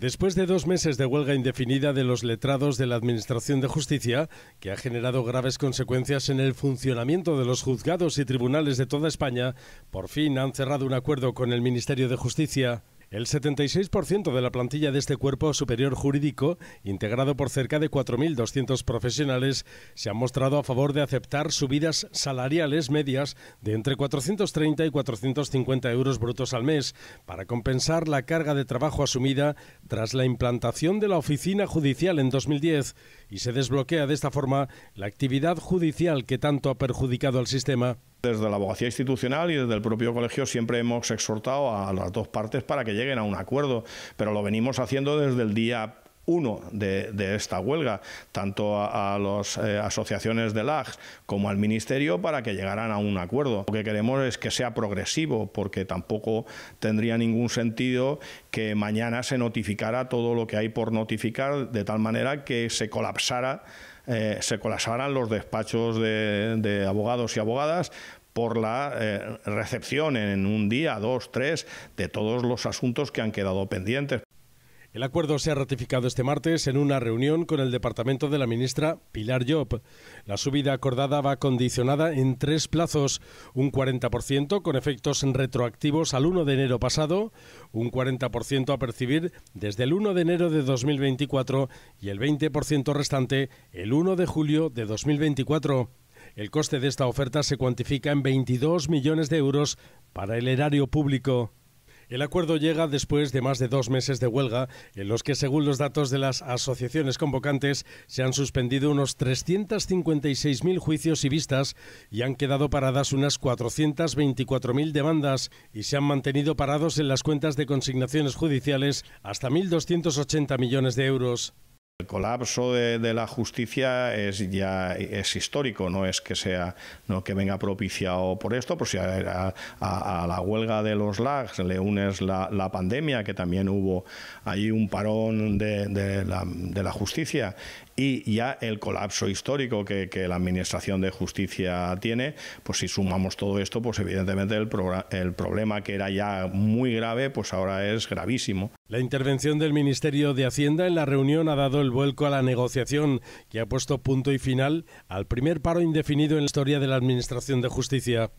Después de dos meses de huelga indefinida de los letrados de la Administración de Justicia, que ha generado graves consecuencias en el funcionamiento de los juzgados y tribunales de toda España, por fin han cerrado un acuerdo con el Ministerio de Justicia. El 76% de la plantilla de este cuerpo superior jurídico, integrado por cerca de 4.200 profesionales, se ha mostrado a favor de aceptar subidas salariales medias de entre 430 y 450 euros brutos al mes para compensar la carga de trabajo asumida tras la implantación de la oficina judicial en 2010 y se desbloquea de esta forma la actividad judicial que tanto ha perjudicado al sistema. Desde la abogacía institucional y desde el propio colegio siempre hemos exhortado a las dos partes para que lleguen a un acuerdo, pero lo venimos haciendo desde el día uno de, esta huelga, tanto a, las eh, asociaciones del LAG como al Ministerio, para que llegaran a un acuerdo. Lo que queremos es que sea progresivo, porque tampoco tendría ningún sentido que mañana se notificara todo lo que hay por notificar, de tal manera que se colapsara eh, se colapsarán los despachos de, abogados y abogadas por la eh, recepción en un día, dos, tres, de todos los asuntos que han quedado pendientes. El acuerdo se ha ratificado este martes en una reunión con el departamento de la ministra Pilar Job. La subida acordada va condicionada en tres plazos, un 40% con efectos retroactivos al 1 de enero pasado, un 40% a percibir desde el 1 de enero de 2024 y el 20% restante el 1 de julio de 2024. El coste de esta oferta se cuantifica en 22 millones de euros para el erario público. El acuerdo llega después de más de dos meses de huelga, en los que, según los datos de las asociaciones convocantes, se han suspendido unos 356.000 juicios y vistas y han quedado paradas unas 424.000 demandas y se han mantenido parados en las cuentas de consignaciones judiciales hasta 1.280 millones de euros. El colapso de, la justicia es ya es histórico, no es que sea no que venga propiciado por esto, por si a, la huelga de los lags le unes la, pandemia, que también hubo ahí un parón de, la, justicia, y ya el colapso histórico que, la Administración de Justicia tiene, pues si sumamos todo esto, pues evidentemente el, el problema que era ya muy grave, pues ahora es gravísimo. La intervención del Ministerio de Hacienda en la reunión ha dado el vuelco a la negociación que ha puesto punto y final al primer paro indefinido en la historia de la Administración de Justicia.